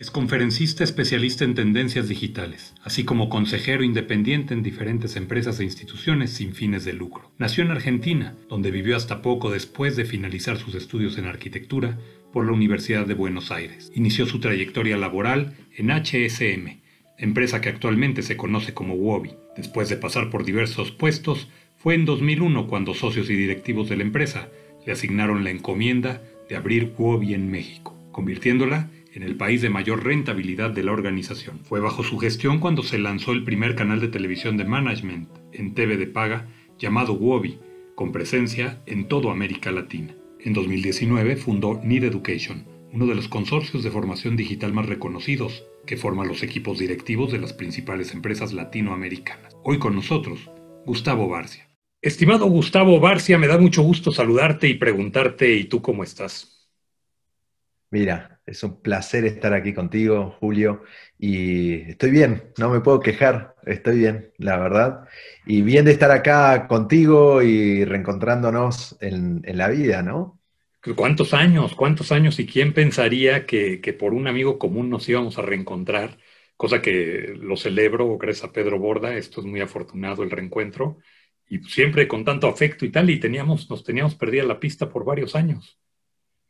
Es conferencista especialista en tendencias digitales, así como consejero independiente en diferentes empresas e instituciones sin fines de lucro. Nació en Argentina, donde vivió hasta poco después de finalizar sus estudios en arquitectura por la Universidad de Buenos Aires. Inició su trayectoria laboral en HSM, empresa que actualmente se conoce como Wobi. Después de pasar por diversos puestos, fue en 2001 cuando socios y directivos de la empresa le asignaron la encomienda de abrir Wobi en México, convirtiéndola en el país de mayor rentabilidad de la organización. Fue bajo su gestión cuando se lanzó el primer canal de televisión de management en TV de paga llamado Wobby, con presencia en toda América Latina. En 2019 fundó Need Education, uno de los consorcios de formación digital más reconocidos, que forman los equipos directivos de las principales empresas latinoamericanas. Hoy con nosotros, Gustavo Barcia. Estimado Gustavo Barcia, me da mucho gusto saludarte y preguntarte, ¿y tú cómo estás? Mira, es un placer estar aquí contigo, Julio, y estoy bien, no me puedo quejar, estoy bien, la verdad, y bien de estar acá contigo y reencontrándonos en, la vida, ¿no? ¿Cuántos años? ¿Cuántos años? ¿Y quién pensaría que, por un amigo común nos íbamos a reencontrar? Cosa que lo celebro gracias a Pedro Borda, esto es muy afortunado el reencuentro, y siempre con tanto afecto y tal, y teníamos, nos teníamos perdida la pista por varios años.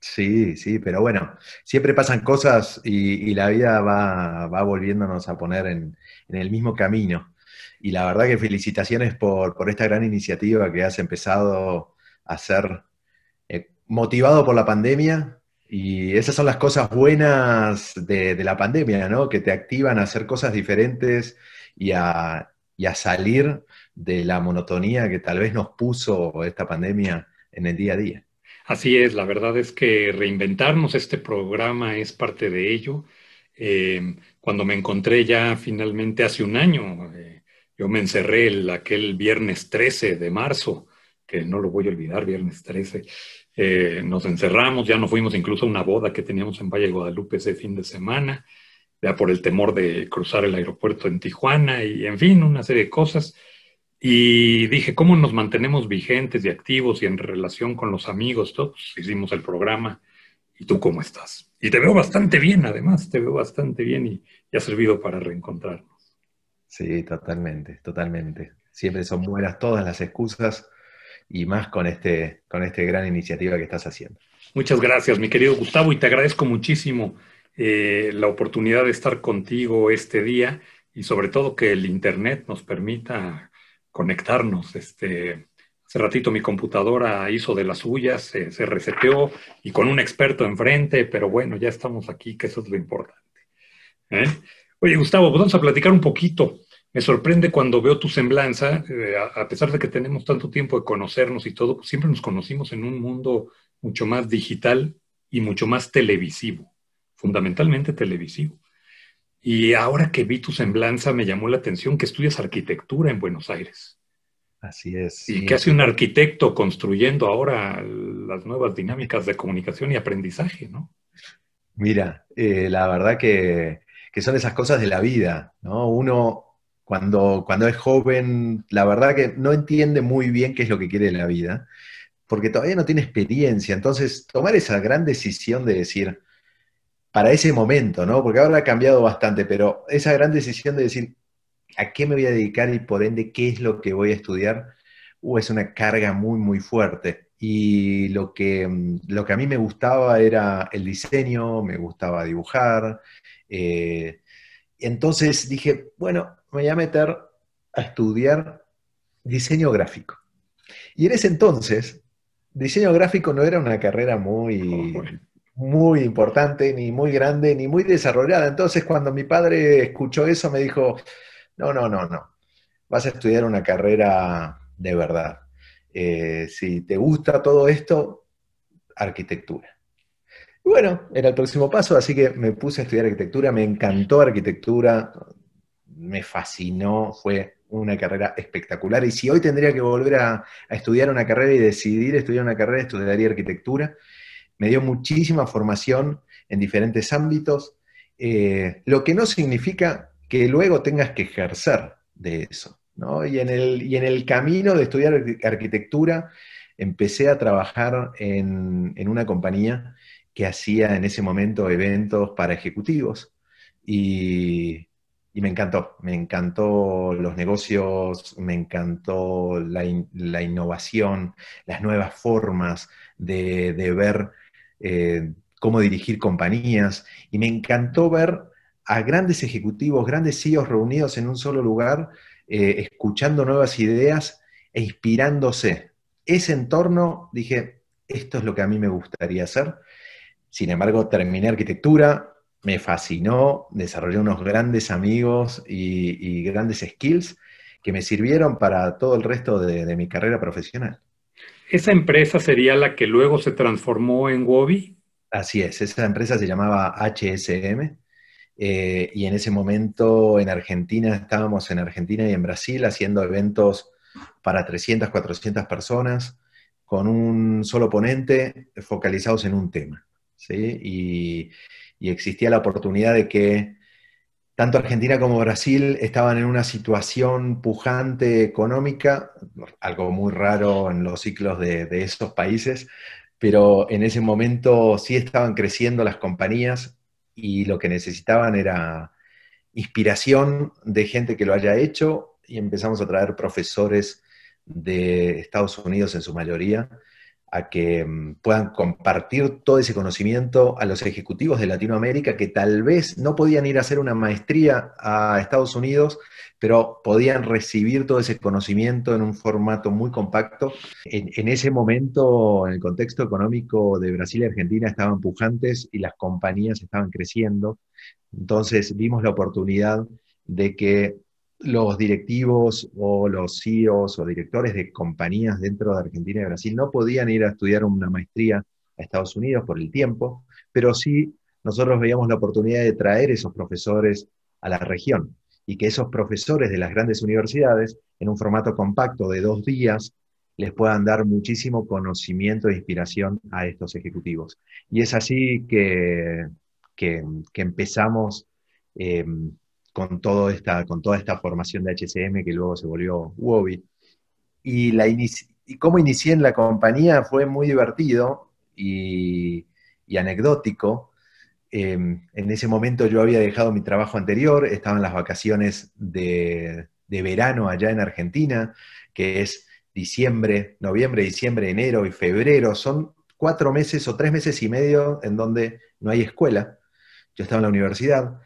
Sí, sí, pero bueno, siempre pasan cosas y, la vida va, volviéndonos a poner en, el mismo camino. Y la verdad que felicitaciones por, esta gran iniciativa que has empezado a ser eh, motivado por la pandemia. Y esas son las cosas buenas de, la pandemia, ¿no? Que te activan a hacer cosas diferentes y a salir de la monotonía que tal vez nos puso esta pandemia en el día a día. Así es, la verdad es que reinventarnos este programa es parte de ello. Eh, cuando me encontré ya finalmente hace un año, eh, yo me encerré el, aquel viernes 13 de marzo, que no lo voy a olvidar, viernes 13, eh, nos encerramos, ya no fuimos incluso a una boda que teníamos en Valle de Guadalupe ese fin de semana, ya por el temor de cruzar el aeropuerto en Tijuana y en fin, una serie de cosas. Y dije, ¿cómo nos mantenemos vigentes y activos y en relación con los amigos? Todos hicimos el programa. ¿Y tú cómo estás? Y te veo bastante bien, además, te veo bastante bien y, ha servido para reencontrarnos. Sí, totalmente, totalmente. Siempre son buenas todas las excusas y más con este, con esta gran iniciativa que estás haciendo. Muchas gracias, mi querido Gustavo, y te agradezco muchísimo eh, la oportunidad de estar contigo este día y sobre todo que el Internet nos permita conectarnos. Este, hace ratito mi computadora hizo de las suyas, se, reseteó y con un experto enfrente, pero bueno, ya estamos aquí, que eso es lo importante. ¿eh? Oye, Gustavo, pues vamos a platicar un poquito. Me sorprende cuando veo tu semblanza, eh, a, pesar de que tenemos tanto tiempo de conocernos y todo, pues siempre nos conocimos en un mundo mucho más digital y mucho más televisivo, fundamentalmente televisivo. Y ahora que vi tu semblanza, me llamó la atención que estudias arquitectura en Buenos Aires. Así es. ¿Y qué hace un arquitecto construyendo ahora las nuevas dinámicas de comunicación y aprendizaje, no? Mira, eh, la verdad que, son esas cosas de la vida, ¿no? Uno cuando, cuando es joven, la verdad que no entiende muy bien qué es lo que quiere la vida, porque todavía no tiene experiencia. Entonces, tomar esa gran decisión de decir, para ese momento, ¿no? Porque ahora ha cambiado bastante, pero esa gran decisión de decir a qué me voy a dedicar y por ende qué es lo que voy a estudiar, uh, es una carga muy, muy fuerte. Y lo que, mm, lo que a mí me gustaba era el diseño, me gustaba dibujar. Eh, entonces dije, bueno, me voy a meter a estudiar diseño gráfico. Y en ese entonces, diseño gráfico no era una carrera muy muy importante, ni muy grande, ni muy desarrollada. Entonces, cuando mi padre escuchó eso, me dijo, no, no, no, no, vas a estudiar una carrera de verdad. Eh, si te gusta todo esto, arquitectura. bueno, era el próximo paso, así que me puse a estudiar arquitectura, me encantó arquitectura, me fascinó, fue una carrera espectacular. Y si hoy tendría que volver a estudiar una carrera y decidir estudiar una carrera, estudiaría arquitectura me dio muchísima formación en diferentes ámbitos, eh, lo que no significa que luego tengas que ejercer de eso. ¿no? Y, en el, en el camino de estudiar arquitectura, empecé a trabajar en, una compañía que hacía en ese momento eventos para ejecutivos y, me encantó, me encantó los negocios, me encantó la, innovación, las nuevas formas de, de ver eh, cómo dirigir compañías, y me encantó ver a grandes ejecutivos, grandes CEOs reunidos en un solo lugar, eh, escuchando nuevas ideas e inspirándose. Ese entorno, dije, esto es lo que a mí me gustaría hacer. Sin embargo, terminé arquitectura, me fascinó, desarrollé unos grandes amigos y, grandes skills que me sirvieron para todo el resto de mi carrera profesional esa empresa sería la que luego se transformó en Wobi. Así es, esa empresa se llamaba HSM eh, y en ese momento en Argentina, estábamos en Argentina y en Brasil haciendo eventos para 300, 400 personas con un solo ponente focalizados en un tema. y existía la oportunidad de que tanto Argentina como Brasil estaban en una situación pujante económica, algo muy raro en los ciclos de, esos países, pero en ese momento sí estaban creciendo las compañías y lo que necesitaban era inspiración de gente que lo haya hecho y empezamos a traer profesores de Estados Unidos en su mayoría a que mm, puedan compartir todo ese conocimiento a los ejecutivos de Latinoamérica que tal vez no podían ir a hacer una maestría a Estados Unidos, pero podían recibir todo ese conocimiento en un formato muy compacto. En, ese momento, en el contexto económico de Brasil y Argentina, estaban pujantes y las compañías estaban creciendo. Entonces vimos la oportunidad de que los directivos o los CEOs o directores de compañías dentro de Argentina y Brasil no podían ir a estudiar una maestría a Estados Unidos por el tiempo, pero sí nosotros veíamos la oportunidad de traer esos profesores a la región y que esos profesores de las grandes universidades, en un formato compacto de dos días, les puedan dar muchísimo conocimiento e inspiración a estos ejecutivos. Y es así que, que, empezamos em, con, esta, con toda esta formación de HCM que luego se volvió Wobby. Y, la cómo inicié en la compañía fue muy divertido y, anecdótico. Em, en ese momento yo había dejado mi trabajo anterior, estaba en las vacaciones de, de verano allá en Argentina, que es diciembre, noviembre, diciembre, enero y febrero. Son cuatro meses o tres meses y medio en donde no hay escuela. Yo estaba en la universidad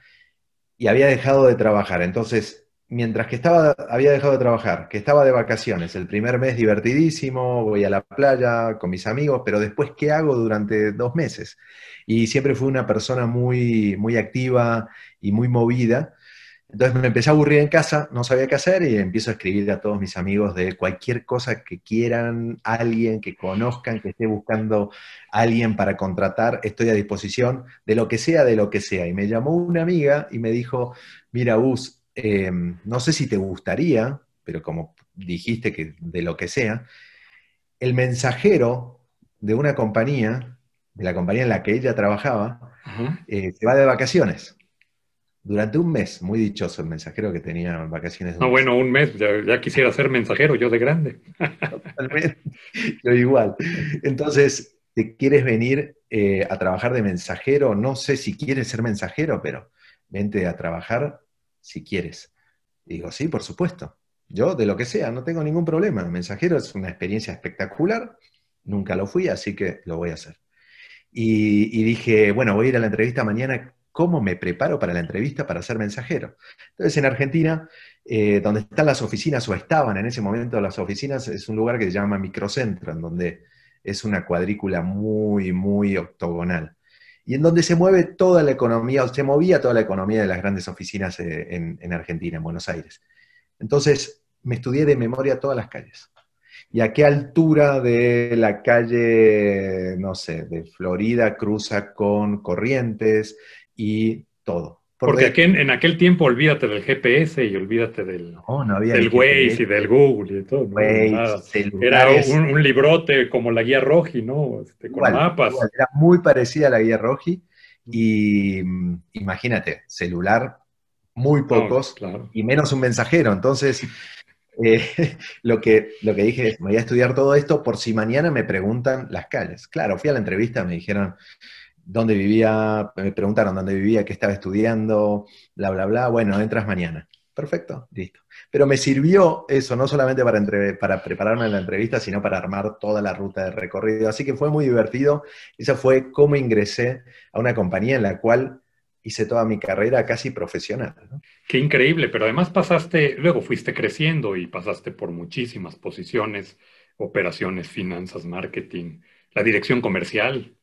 y había dejado de trabajar. Entonces, mientras que estaba, había dejado de trabajar, que estaba de vacaciones, el primer mes divertidísimo, voy a la playa con mis amigos, pero después, ¿qué hago durante dos meses? Y siempre fui una persona muy, muy activa y muy movida. Entonces me empecé a aburrir en casa, no sabía qué hacer y empiezo a escribirle a todos mis amigos de cualquier cosa que quieran, alguien que conozcan, que esté buscando alguien para contratar, estoy a disposición de lo que sea, de lo que sea. Y me llamó una amiga y me dijo, mira, Bus, em, no sé si te gustaría, pero como dijiste que de lo que sea, el mensajero de una compañía, de la compañía en la que ella trabajaba, eh, se va de vacaciones durante un mes, muy dichoso el mensajero que tenía en vacaciones. Ah, no, bueno, un mes, ya, quisiera ser mensajero yo de grande. Totalmente, yo igual. Entonces, te quieres venir eh, a trabajar de mensajero, no sé si quieres ser mensajero, pero vente a trabajar si quieres. Digo, sí, por supuesto. Yo, de lo que sea, no tengo ningún problema. Mensajero es una experiencia espectacular, nunca lo fui, así que lo voy a hacer. y dije, bueno, voy a ir a la entrevista mañana cómo me preparo para la entrevista para ser mensajero. Entonces, en Argentina, eh, donde están las oficinas o estaban en ese momento las oficinas, es un lugar que se llama microcentro, en donde es una cuadrícula muy, muy octogonal. Y en donde se mueve toda la economía, o se movía toda la economía de las grandes oficinas eh, en Argentina, en Buenos Aires. Entonces, me estudié de memoria todas las calles. ¿Y a qué altura de la calle, no sé, de Florida cruza con Corrientes? y todo. Porque, en, aquel tiempo olvídate del GPS y olvídate del, Waze y del Google y todo. era un, librote como la guía Roji, ¿no? Este, con mapas. era muy parecida a la guía Roji y mm, imagínate, celular muy pocos y menos un mensajero. Entonces, eh, lo, que, lo que dije me voy a estudiar todo esto por si mañana me preguntan las calles. Claro, fui a la entrevista, me dijeron, dónde vivía, me preguntaron dónde vivía, qué estaba estudiando, bla, bla, bla. Bueno, entras mañana. Perfecto, listo. Pero me sirvió eso, no solamente para, para prepararme la entrevista, sino para armar toda la ruta de recorrido. Así que fue muy divertido. Esa fue cómo ingresé a una compañía en la cual hice toda mi carrera casi profesional. Qué increíble, pero además pasaste, luego fuiste creciendo y pasaste por muchísimas posiciones, operaciones, finanzas, marketing, la dirección comercial,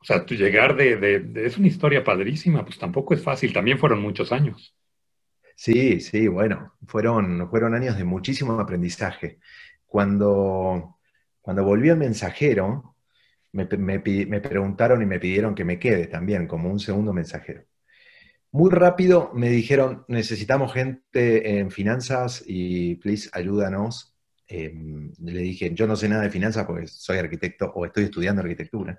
o sea, tu llegar de, Es una historia padrísima, pues tampoco es fácil, también fueron muchos años. Sí, sí, bueno, fueron, fueron años de muchísimo aprendizaje. Cuando, cuando volví al mensajero, me, me preguntaron y me pidieron que me quede también como un segundo mensajero. Muy rápido me dijeron, necesitamos gente en finanzas y please ayúdanos Em, le dije, yo no sé nada de finanzas porque soy arquitecto o estoy estudiando arquitectura.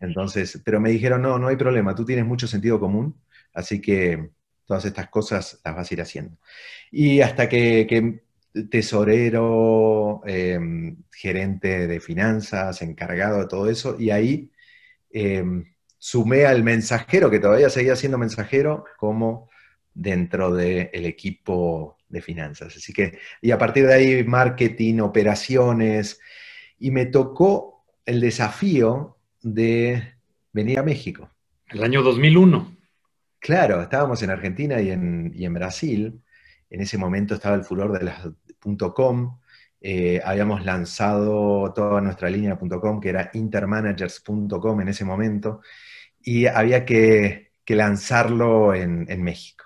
Entonces, pero me dijeron, no, no hay problema, tú tienes mucho sentido común, así que todas estas cosas las vas a ir haciendo. Y hasta que, tesorero, em, gerente de finanzas, encargado de todo eso, y ahí em, sumé al mensajero, que todavía seguía siendo mensajero, como dentro del equipo de finanzas. Así que, y a partir de ahí, marketing, operaciones, y me tocó el desafío de venir a México. El año 2001. Claro, estábamos en Argentina y en, en Brasil. En ese momento estaba el furor de las .com. Eh, habíamos lanzado toda nuestra línea .com, que era intermanagers.com en ese momento, y había que, lanzarlo en México.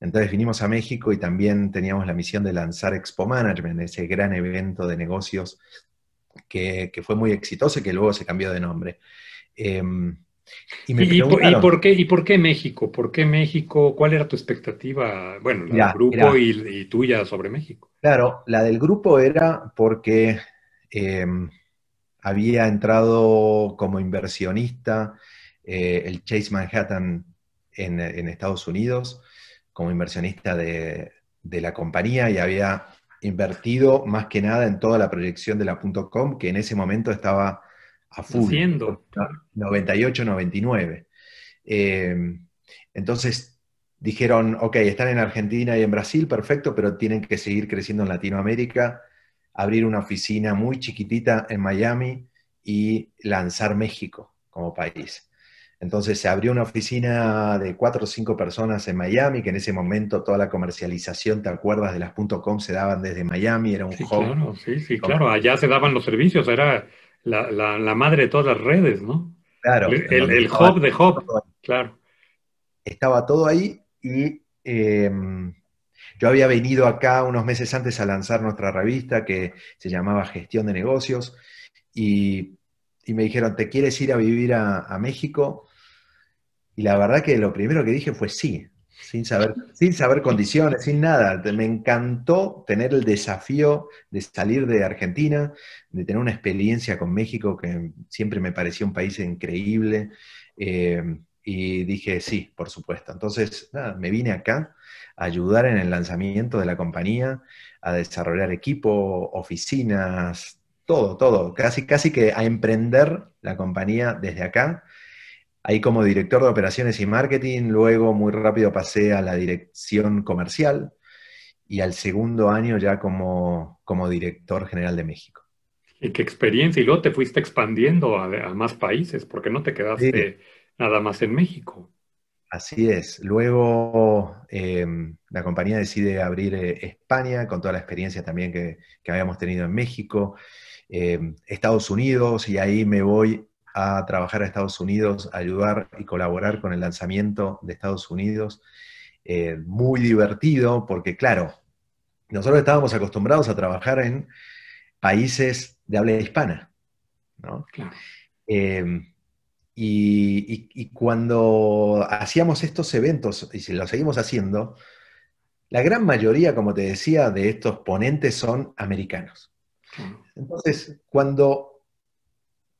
Entonces vinimos a México y también teníamos la misión de lanzar Expo Management, ese gran evento de negocios que, fue muy exitoso y que luego se cambió de nombre. Em, y, por, qué, México? ¿Por qué México? ¿Cuál era tu expectativa? Bueno, la del grupo y, tuya sobre México. Claro, la del grupo era porque em, había entrado como inversionista eh, el Chase Manhattan en Estados Unidos como inversionista de, la compañía y había invertido más que nada en toda la proyección de la .com, que en ese momento estaba a full. 98, 99. Em, entonces dijeron, ok, están en Argentina y en Brasil, perfecto, pero tienen que seguir creciendo en Latinoamérica, abrir una oficina muy chiquitita en Miami y lanzar México como país. Entonces se abrió una oficina de cuatro o cinco personas en Miami, que en ese momento toda la comercialización, ¿te acuerdas? De las .com se daban desde Miami, era un sí, hub. Claro, sí, sí, claro, allá se daban los servicios, era la, madre de todas las redes, ¿no? Claro. El, hub de hub, claro. Estaba todo ahí y em, yo había venido acá unos meses antes a lanzar nuestra revista que se llamaba Gestión de Negocios y, me dijeron, ¿te quieres ir a vivir a México? Y la verdad que lo primero que dije fue sí, sin saber, sin saber condiciones, sin nada. Me encantó tener el desafío de salir de Argentina, de tener una experiencia con México que siempre me parecía un país increíble. Em, y dije, sí, por supuesto. Entonces, nada, me vine acá a ayudar en el lanzamiento de la compañía, a desarrollar equipo, oficinas, todo, todo, casi, casi que a emprender la compañía desde acá ahí como director de operaciones y marketing, luego muy rápido pasé a la dirección comercial y al segundo año ya como, como director general de México. Y qué experiencia, y luego te fuiste expandiendo a, más países, porque no te quedaste nada más en México. Así es. Luego em, la compañía decide abrir eh, España con toda la experiencia también que, habíamos tenido en México, em, Estados Unidos, y ahí me voy a trabajar a Estados Unidos, ayudar y colaborar con el lanzamiento de Estados Unidos. Eh, muy divertido, porque claro, nosotros estábamos acostumbrados a trabajar en países de habla hispana, em, y, cuando hacíamos estos eventos, y si lo seguimos haciendo, la gran mayoría, como te decía, de estos ponentes son americanos. Entonces, cuando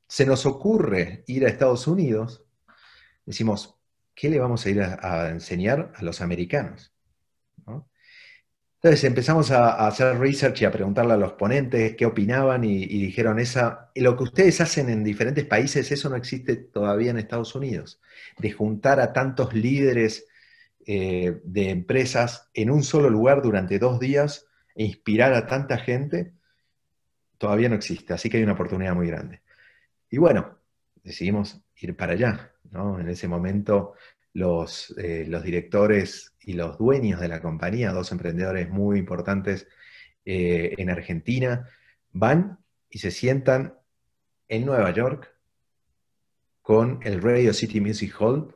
se nos ocurre ir a Estados Unidos, decimos, ¿qué le vamos a ir a, enseñar a los americanos? Entonces empezamos a, hacer research y a preguntarle a los ponentes qué opinaban y, dijeron, esa, lo que ustedes hacen en diferentes países, eso no existe todavía en Estados Unidos, de juntar a tantos líderes eh, de empresas en un solo lugar durante dos días e inspirar a tanta gente, todavía no existe, así que hay una oportunidad muy grande. Y bueno, decidimos ir para allá, En ese momento eh, los, directores y los dueños de la compañía, dos emprendedores muy importantes eh, en Argentina, van y se sientan en Nueva York con el Radio City Music Hall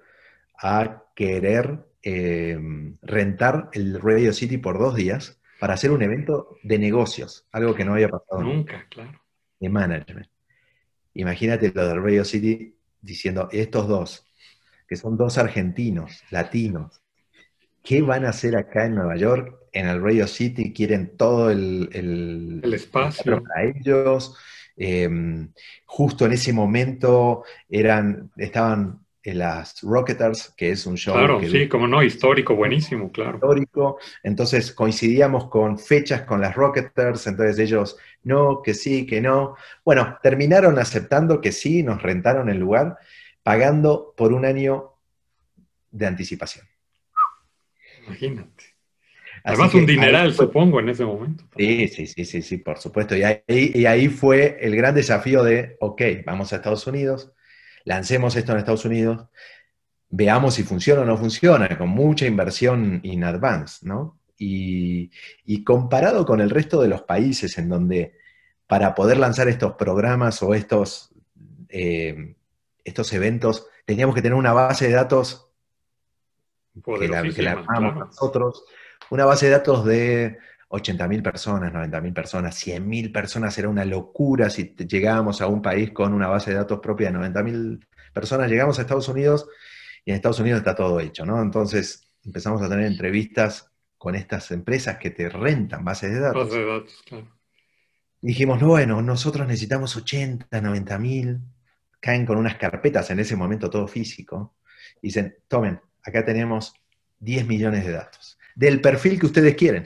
a querer em, rentar el Radio City por dos días para hacer un evento de negocios, algo que no había pasado nunca, claro. De management. Imagínate lo del Radio City diciendo, estos dos, que son dos argentinos, latinos, ¿qué van a hacer acá en Nueva York? En el Radio City quieren todo el, espacio para ellos. Em, justo en ese momento eran, estaban eh, las Rocketers, que es un show. Claro, sí, como no, histórico, buenísimo, claro. Histórico. Entonces coincidíamos con fechas con las Rocketers, entonces ellos, no, que sí, que no. Bueno, terminaron aceptando que sí, nos rentaron el lugar, pagando por un año de anticipación. Imagínate. Además, un dineral, supongo, en ese momento. Sí, sí, sí, sí, por supuesto. Y ahí, y ahí fue el gran desafío de, ok, vamos a Estados Unidos, lancemos esto en Estados Unidos, veamos si funciona o no funciona, con mucha inversión in advance, ¿no? Y, comparado con el resto de los países en donde para poder lanzar estos programas o estos, eh, estos eventos teníamos que tener una base de datos que la, armamos nosotros, una base de datos de 80.000 personas, 90.000 personas, 100.000 personas, era una locura si llegábamos a un país con una base de datos propia de 90.000 personas, llegamos a Estados Unidos y en Estados Unidos está todo hecho, ¿no? Entonces empezamos a tener entrevistas con estas empresas que te rentan bases de datos. Dijimos, bueno, nosotros necesitamos 80, 90.000, mil. Caen con unas carpetas en ese momento todo físico. y Dicen, tomen, acá tenemos 10 millones de datos del perfil que ustedes quieren.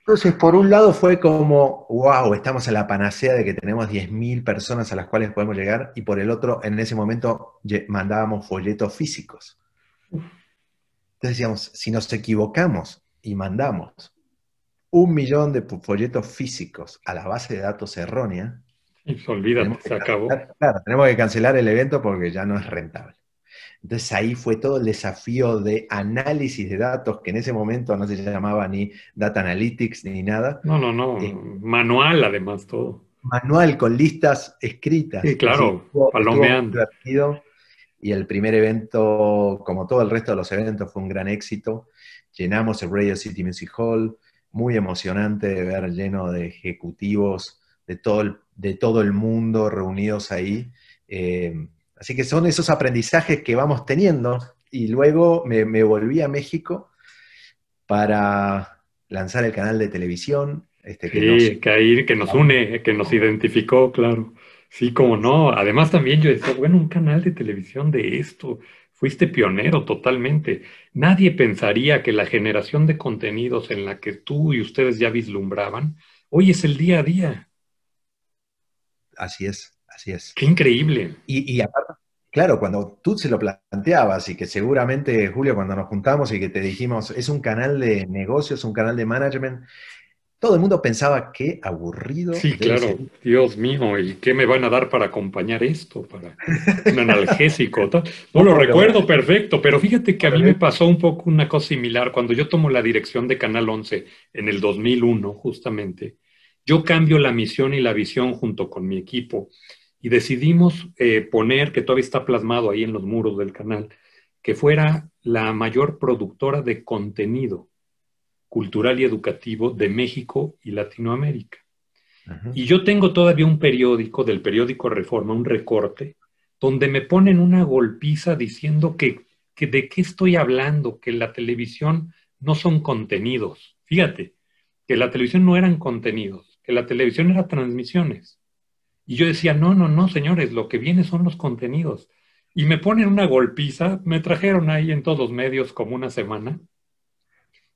Entonces, por un lado fue como, wow, estamos en la panacea de que tenemos 10.000 personas a las cuales podemos llegar, y por el otro, en ese momento mandábamos folletos físicos. Entonces decíamos, si nos equivocamos y mandamos un millón de folletos físicos a la base de datos errónea, y olvida, se acabó. Claro, tenemos que cancelar el evento porque ya no es rentable. Entonces ahí fue todo el desafío de análisis de datos, que en ese momento no se llamaba ni Data Analytics ni nada. No, no, no, eh, manual además todo. Manual con listas escritas. Sí, claro, palomeando. y el primer evento, como todo el resto de los eventos, fue un gran éxito. Llenamos el Radio City Music Hall, muy emocionante de ver lleno de ejecutivos de todo el, de todo el mundo reunidos ahí. Eh, Así que son esos aprendizajes que vamos teniendo. Y luego me, volví a México para lanzar el canal de televisión. Este, que sí, nos... que, que nos une, que nos identificó, claro. Sí, como no. Además también yo decía, bueno, un canal de televisión de esto. Fuiste pionero totalmente. Nadie pensaría que la generación de contenidos en la que tú y ustedes ya vislumbraban, hoy es el día a día. Así es. Así es. Qué increíble. Y, aparte, claro, cuando tú se lo planteabas y que seguramente, Julio, cuando nos juntamos y que te dijimos, es un canal de negocios, un canal de management, todo el mundo pensaba qué aburrido. Sí, claro, Dios mío, ¿y qué me van a dar para acompañar esto? Para un analgésico. No lo recuerdo perfecto, pero fíjate que a mí me pasó un poco una cosa similar. Cuando yo tomo la dirección de Canal 11 en el 2001, justamente, yo cambio la misión y la visión junto con mi equipo y decidimos eh, poner, que todavía está plasmado ahí en los muros del canal, que fuera la mayor productora de contenido cultural y educativo de México y Latinoamérica. Y yo tengo todavía un periódico, del periódico Reforma, un recorte, donde me ponen una golpiza diciendo que, que de qué estoy hablando, que la televisión no son contenidos. Fíjate, que la televisión no eran contenidos, que la televisión era transmisiones y yo decía, no, no, no, señores, lo que viene son los contenidos. Y me ponen una golpiza, me trajeron ahí en todos los medios como una semana.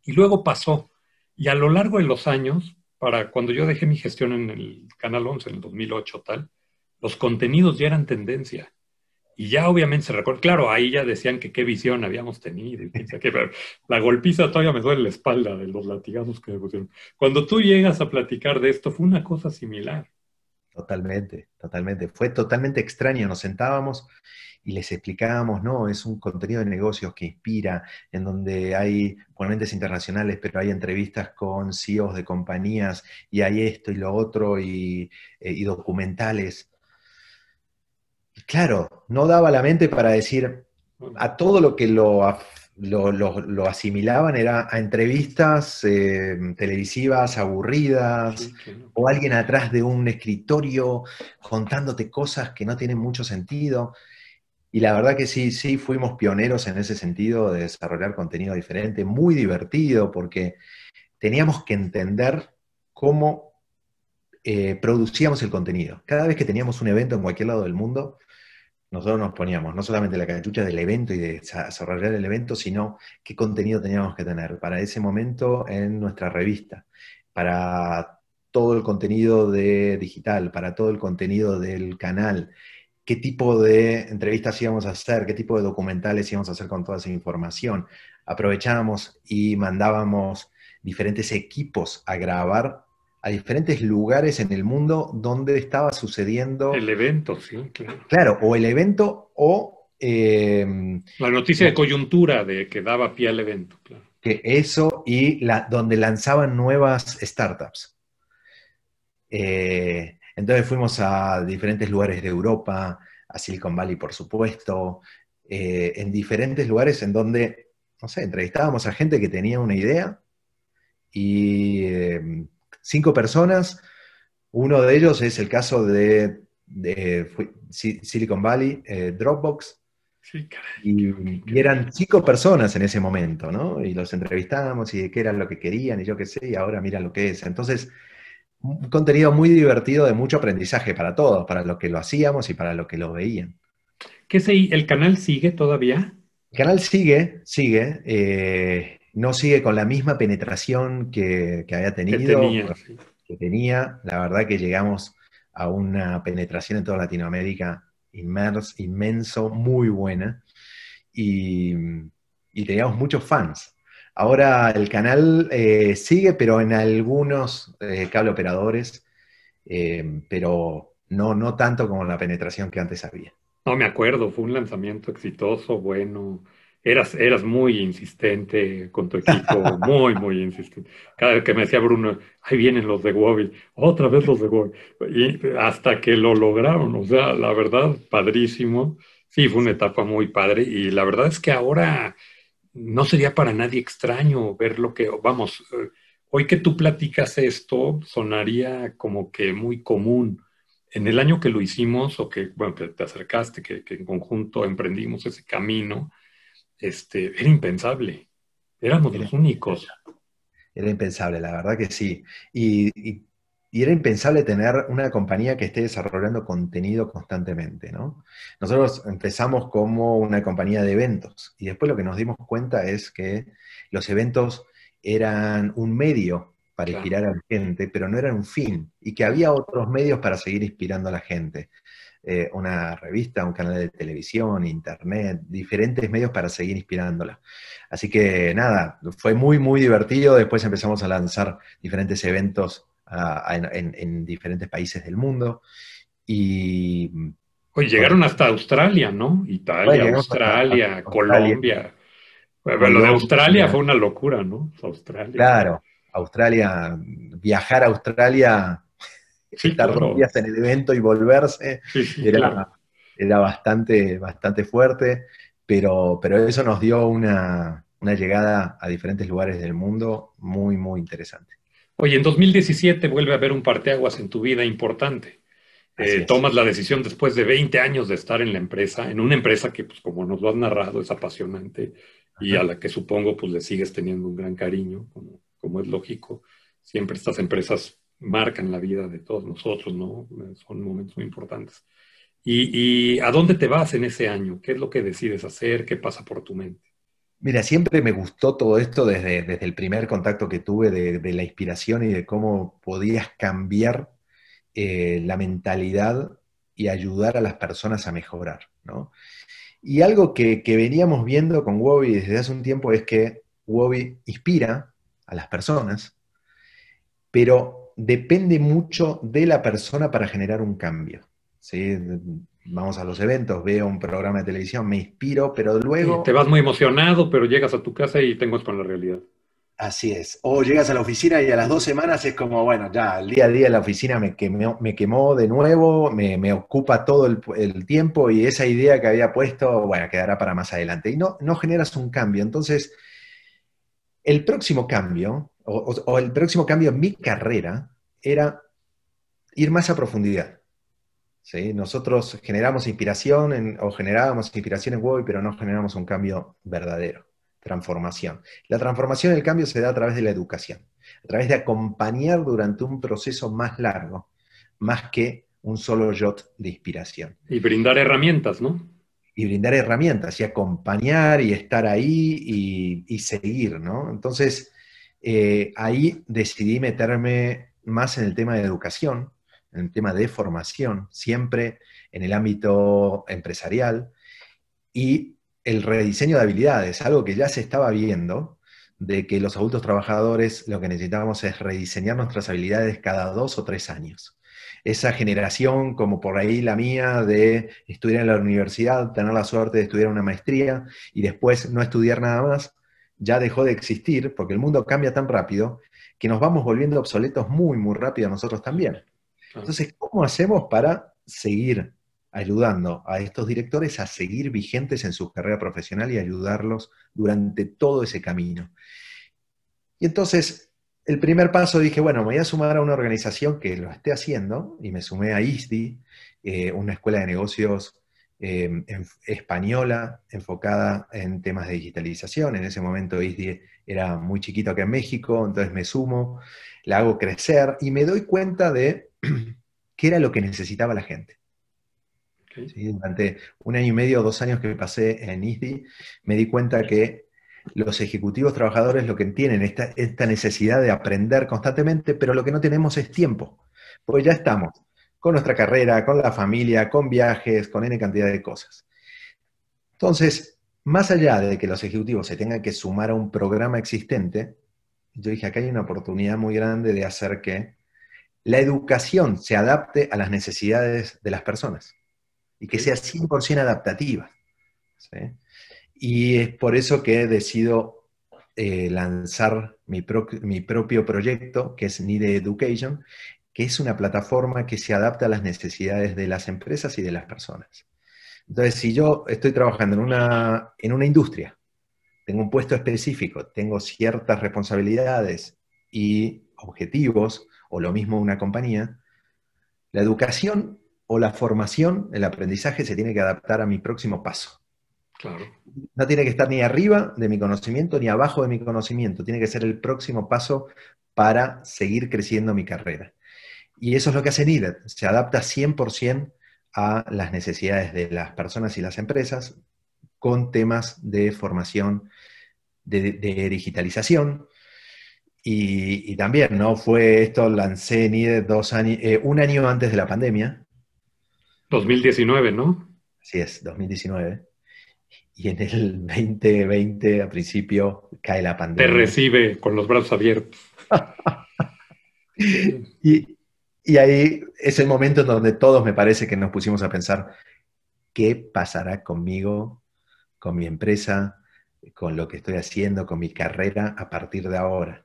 Y luego pasó. Y a lo largo de los años, para cuando yo dejé mi gestión en el Canal 11, en el 2008, tal, los contenidos ya eran tendencia. Y ya obviamente se recuerda, claro, ahí ya decían que qué visión habíamos tenido. que, la golpiza todavía me duele la espalda de los latigazos que me pusieron. Cuando tú llegas a platicar de esto, fue una cosa similar. Totalmente, totalmente. Fue totalmente extraño. Nos sentábamos y les explicábamos, no, es un contenido de negocios que inspira, en donde hay ponentes internacionales, pero hay entrevistas con CEOs de compañías y hay esto y lo otro y, eh, documentales. claro, no daba la mente para decir a todo lo que lo lo, asimilaban era a entrevistas em, televisivas aburridas o alguien atrás de un escritorio contándote cosas que no tienen mucho sentido. Y la verdad que sí, sí, fuimos pioneros en ese sentido de desarrollar contenido diferente, muy divertido, porque teníamos que entender cómo eh, producíamos el contenido. Cada vez que teníamos un evento en cualquier lado del mundo, nosotros nos poníamos no solamente la cachucha del evento y de desarrollar el evento, sino qué contenido teníamos que tener para ese momento en nuestra revista, para todo el contenido de digital, para todo el contenido del canal, qué tipo de entrevistas íbamos a hacer, qué tipo de documentales íbamos a hacer con toda esa información. Aprovechábamos y mandábamos diferentes equipos a grabar a diferentes lugares en el mundo donde estaba sucediendo... El evento, sí, claro. Claro, o el evento o... Eh, la noticia de coyuntura de que daba pie al evento, claro. Que eso y la, donde lanzaban nuevas startups. Eh, entonces fuimos a diferentes lugares de Europa, a Silicon Valley, por supuesto, eh, en diferentes lugares en donde, no sé, entrevistábamos a gente que tenía una idea y cinco personas. Uno de ellos es el caso de, Silicon Valley, eh, Dropbox. Sí, y, eran cinco personas en ese momento, ¿no? Y los entrevistábamos y qué era lo que querían y yo qué sé, y ahora mira lo que es. Entonces, un contenido muy divertido de mucho aprendizaje para todos, para los que lo hacíamos y para los que lo veían. ¿Qué ¿El canal sigue todavía? El canal sigue, sigue. Eh, no sigue con la misma penetración que, que había tenido, que tenía. La verdad que llegamos a una penetración en toda Latinoamérica inmenso, muy buena, y, teníamos muchos fans. Ahora el canal eh, sigue, pero en algunos eh, cable operadores, eh, pero no, no tanto como la penetración que antes había. No, me acuerdo, fue un lanzamiento exitoso, bueno, eras, muy insistente con tu equipo, muy, muy insistente. Cada vez que me decía Bruno, ahí vienen los de Wobby, otra vez los de Wobby. Y hasta que lo lograron, o sea, la verdad, padrísimo. Sí, fue una etapa muy padre y la verdad es que ahora no sería para nadie extraño ver lo que, vamos, eh, hoy que tú platicas esto, sonaría como que muy común. En el año que lo hicimos o que, bueno, que te acercaste, que, que en conjunto emprendimos ese camino, este, era impensable. Éramos era los únicos. Era impensable, la verdad que sí. Y, era impensable tener una compañía que esté desarrollando contenido constantemente, ¿no? Nosotros empezamos como una compañía de eventos y después lo que nos dimos cuenta es que los eventos eran un medio para inspirar a la gente, pero no eran un fin, y que había otros medios para seguir inspirando a la gente. Eh, una revista, un canal de televisión, internet, diferentes medios para seguir inspirándola. Así que nada, fue muy, muy divertido. Después empezamos a lanzar diferentes eventos ah, en, diferentes países del mundo. Y. Mm, llegaron hasta Australia, ¿no? Italia, Australia, Colombia. lo de Australia fue una locura, ¿no? Australia. Claro, Australia, viajar a Australia estar dos días en el evento y volverse era, bastante, bastante fuerte, pero, pero eso nos dio una, llegada a diferentes lugares del mundo muy, muy interesante. Oye, en 2017 vuelve a haber un parteaguas en tu vida importante. Eh, tomas la decisión después de 20 años de estar en la empresa, en una empresa que, pues, como nos lo has narrado, es apasionante y a la que supongo pues le sigues teniendo un gran cariño, como es lógico. Siempre estas empresas marcan la vida de todos nosotros, ¿no? Eh, son momentos muy importantes. Y, a dónde te vas en ese año? ¿Qué es lo que decides hacer? ¿Qué pasa por tu mente? Mira, siempre me gustó todo esto desde, el primer contacto que tuve de, la inspiración y de cómo podías cambiar eh, la mentalidad y ayudar a las personas a mejorar, ¿no? Y algo que, que veníamos viendo con Wobby desde hace un tiempo es que Wobby inspira a las personas, pero depende mucho de la persona para generar un cambio. ¿sí? Vamos a los eventos, veo un programa de televisión, me inspiro, pero luego... te vas muy emocionado, pero llegas a tu casa y te encuentras con la realidad. Así es. O llegas a la oficina y a las dos semanas es como, bueno, ya, el día a día la oficina me quemó, me quemó de nuevo, me, ocupa todo el, tiempo y esa idea que había puesto, bueno, quedará para más adelante. Y no, no generas un cambio. Entonces, el próximo cambio o, el próximo cambio en mi carrera era ir más a profundidad. ¿sí? Nosotros generamos inspiración o generábamos inspiración en Huawei pero no generamos un cambio verdadero, transformación. La transformación, el cambio se da a través de la educación, a través de acompañar durante un proceso más largo, más que un solo shot de inspiración. Y brindar herramientas, ¿no? Y brindar herramientas, y acompañar, y estar ahí, y seguir, ¿no? Entonces, eh, ahí decidí meterme más en el tema de educación, en el tema de formación, siempre en el ámbito empresarial y el rediseño de habilidades, algo que ya se estaba viendo, de que los adultos trabajadores lo que necesitábamos es rediseñar nuestras habilidades cada dos o tres años. Esa generación, como por ahí la mía, de estudiar en la universidad, tener la suerte de estudiar una maestría y después no estudiar nada más, ya dejó de existir, porque el mundo cambia tan rápido que nos vamos volviendo obsoletos muy, muy rápido nosotros también. Entonces, ¿cómo hacemos para seguir ayudando a estos directores a seguir vigentes en su carrera profesional y ayudarlos durante todo ese camino? Y entonces, el primer paso dije, bueno, me voy a sumar a una organización que lo esté haciendo, y me sumé a ISDI, eh, una escuela de negocios Em, en, española enfocada en temas de digitalización. En ese momento ISDI era muy chiquito acá en México, entonces me sumo, la hago crecer y me doy cuenta de qué era lo que necesitaba la gente. Durante un año y medio, dos años que pasé en ISDI, me di cuenta que los ejecutivos trabajadores lo que tienen es esta necesidad de aprender constantemente, pero lo que no tenemos es tiempo, porque ya estamos con nuestra carrera, con la familia, con viajes, con N cantidad de cosas. Entonces, más allá de que los ejecutivos se tengan que sumar a un programa existente, yo dije, acá hay una oportunidad muy grande de hacer que la educación se adapte a las necesidades de las personas y que sea 100% adaptativa. Y es por eso que he decidido eh, lanzar mi, mi propio proyecto, que es Nide Education, que es una plataforma que se adapta a las necesidades de las empresas y de las personas. Entonces, si yo estoy trabajando en una, en una industria, tengo un puesto específico, tengo ciertas responsabilidades y objetivos, o lo mismo una compañía, la educación o la formación, el aprendizaje se tiene que adaptar a mi próximo paso. Claro. No tiene que estar ni arriba de mi conocimiento ni abajo de mi conocimiento, tiene que ser el próximo paso para seguir creciendo mi carrera. Y eso es lo que hace NIDET, se adapta 100% a las necesidades de las personas y las empresas con temas de formación, de, digitalización. Y, también, ¿no? Fue esto, lancé NIDET dos eh, un año antes de la pandemia. 2019, ¿no? Así es, 2019 y en el 2020 a principio cae la pandemia. Te recibe con los brazos abiertos. y, y ahí es el momento en donde todos me parece que nos pusimos a pensar, ¿qué pasará conmigo, con mi empresa, con lo que estoy haciendo, con mi carrera a partir de ahora?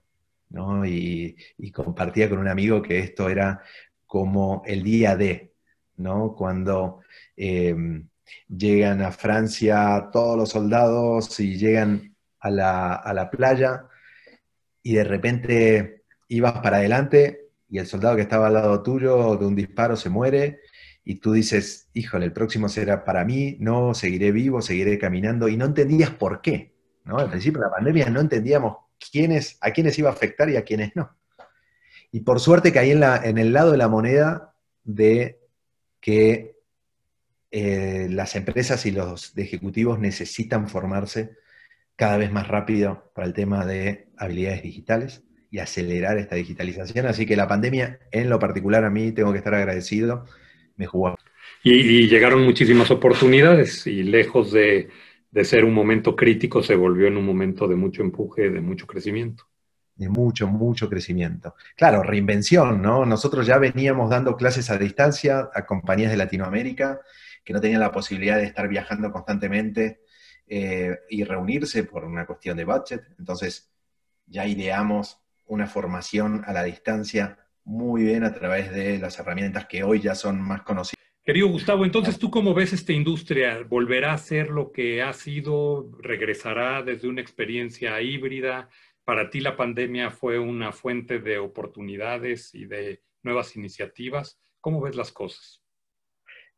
¿No? Y, compartía con un amigo que esto era como el día de ¿no? cuando em, llegan a Francia todos los soldados y llegan a la, a la playa y de repente ibas para adelante y el soldado que estaba al lado tuyo de un disparo se muere y tú dices, híjole, el próximo será para mí, no, seguiré vivo, seguiré caminando, y no entendías por qué. ¿no? Al principio de la pandemia no entendíamos a quiénes iba a afectar y a quiénes no. Y por suerte caí en, en el lado de la moneda de que eh, las empresas y los ejecutivos necesitan formarse cada vez más rápido para el tema de habilidades digitales y acelerar esta digitalización. Así que la pandemia, en lo particular a mí, tengo que estar agradecido, me jugó. Y, llegaron muchísimas oportunidades y lejos de, de ser un momento crítico, se volvió en un momento de mucho empuje, de mucho crecimiento de mucho, mucho crecimiento. Claro, reinvención, ¿no? Nosotros ya veníamos dando clases a distancia a compañías de Latinoamérica que no tenían la posibilidad de estar viajando constantemente eh, y reunirse por una cuestión de budget. Entonces, ya ideamos una formación a la distancia muy bien a través de las herramientas que hoy ya son más conocidas. Querido Gustavo, entonces tú cómo ves esta industria? ¿Volverá a ser lo que ha sido? ¿Regresará desde una experiencia híbrida? ¿Para ti la pandemia fue una fuente de oportunidades y de nuevas iniciativas? ¿Cómo ves las cosas?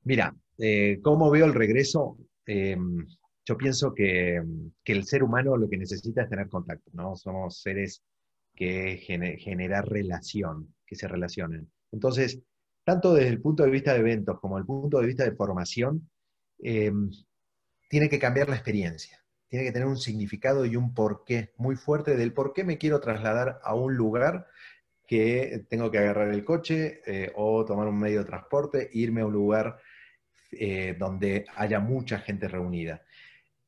Mira, eh, ¿cómo veo el regreso? Em, yo pienso que, que, el ser humano lo que necesita es tener contacto, ¿no? Somos seres que generar relación, que se relacionen. Entonces, tanto desde el punto de vista de eventos como el punto de vista de formación, em, tiene que cambiar la experiencia, tiene que tener un significado y un porqué muy fuerte del por qué me quiero trasladar a un lugar que tengo que agarrar el coche eh, o tomar un medio de transporte, irme a un lugar eh, donde haya mucha gente reunida.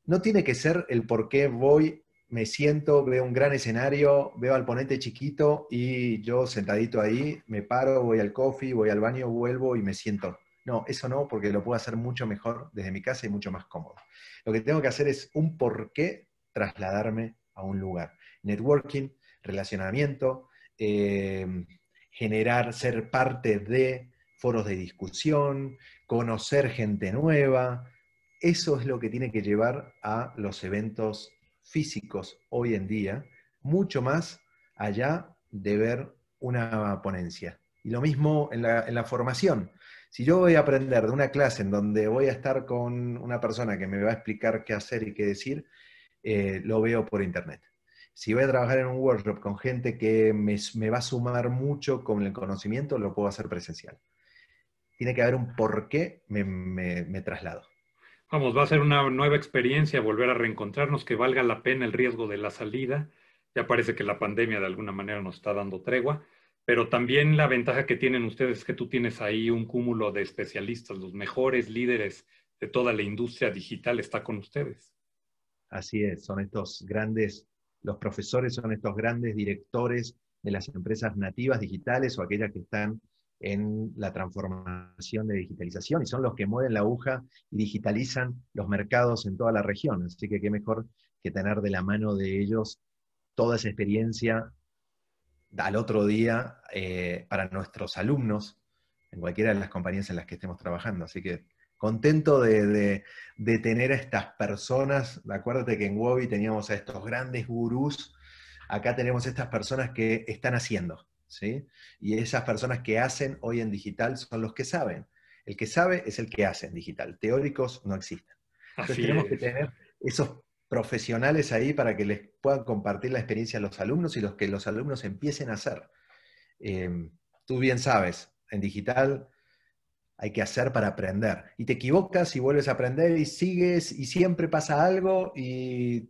No tiene que ser el por qué voy me siento, veo un gran escenario, veo al ponente chiquito y yo sentadito ahí, me paro, voy al coffee, voy al baño, vuelvo y me siento. No, eso no, porque lo puedo hacer mucho mejor desde mi casa y mucho más cómodo. Lo que tengo que hacer es un porqué trasladarme a un lugar. Networking, relacionamiento, eh, generar, ser parte de foros de discusión, conocer gente nueva. Eso es lo que tiene que llevar a los eventos físicos hoy en día, mucho más allá de ver una ponencia. Y lo mismo en la, en la formación. Si yo voy a aprender de una clase en donde voy a estar con una persona que me va a explicar qué hacer y qué decir, eh, lo veo por internet. Si voy a trabajar en un workshop con gente que me, va a sumar mucho con el conocimiento, lo puedo hacer presencial. Tiene que haber un por qué me traslado. Vamos, va a ser una nueva experiencia volver a reencontrarnos, que valga la pena el riesgo de la salida. Ya parece que la pandemia de alguna manera nos está dando tregua, pero también la ventaja que tienen ustedes es que tú tienes ahí un cúmulo de especialistas, los mejores líderes de toda la industria digital está con ustedes. Así es, son estos grandes, los profesores son estos grandes directores de las empresas nativas digitales o aquellas que están en la transformación de digitalización y son los que mueven la aguja y digitalizan los mercados en toda la región. Así que qué mejor que tener de la mano de ellos toda esa experiencia al otro día eh, para nuestros alumnos en cualquiera de las compañías en las que estemos trabajando. Así que contento de, tener a estas personas. Acuérdate que en Wobi teníamos a estos grandes gurús. Acá tenemos estas personas que están haciendo y esas personas que hacen hoy en digital son los que saben. El que sabe es el que hace en digital. Teóricos no existen. Entonces tenemos que tener esos profesionales ahí para que les puedan compartir la experiencia a los alumnos y los que los alumnos empiecen a hacer. Em, tú bien sabes, en digital hay que hacer para aprender. Y te equivocas y vuelves a aprender y sigues y siempre pasa algo y,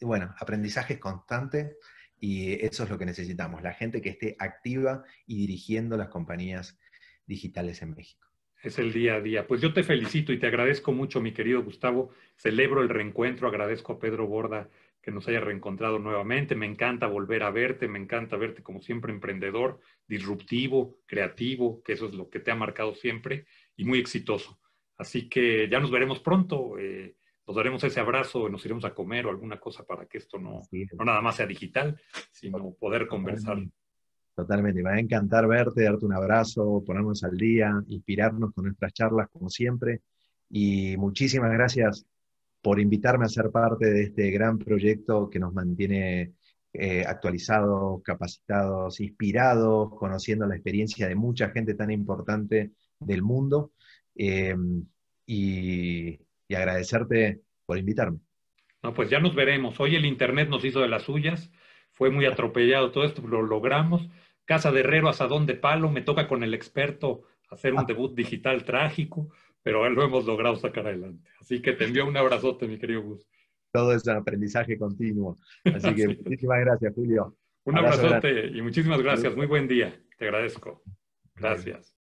bueno, aprendizaje es constante. Y eso es lo que necesitamos, la gente que esté activa y dirigiendo las compañías digitales en México. Es el día a día. Pues yo te felicito y te agradezco mucho, mi querido Gustavo. Celebro el reencuentro, agradezco a Pedro Borda que nos haya reencontrado nuevamente. Me encanta volver a verte, me encanta verte como siempre emprendedor, disruptivo, creativo, que eso es lo que te ha marcado siempre y muy exitoso. Así que ya nos veremos pronto. Eh, nos daremos ese abrazo, nos iremos a comer o alguna cosa para que esto no, no nada más sea digital, sino poder conversar. Totalmente, me va a encantar verte, darte un abrazo, ponernos al día, inspirarnos con nuestras charlas como siempre. Y muchísimas gracias por invitarme a ser parte de este gran proyecto que nos mantiene eh, actualizados, capacitados, inspirados, conociendo la experiencia de mucha gente tan importante del mundo. Eh, y y agradecerte por invitarme. No, pues ya nos veremos. Hoy el Internet nos hizo de las suyas, fue muy atropellado todo esto, lo logramos. Casa de Herrero, Asadón de Palo, me toca con el experto hacer un debut digital trágico, pero lo hemos logrado sacar adelante. Así que te envío un abrazote, mi querido Gus. Todo es aprendizaje continuo. Así que muchísimas gracias, Julio. Un abrazote y muchísimas gracias. Muy buen día. Te agradezco. Gracias.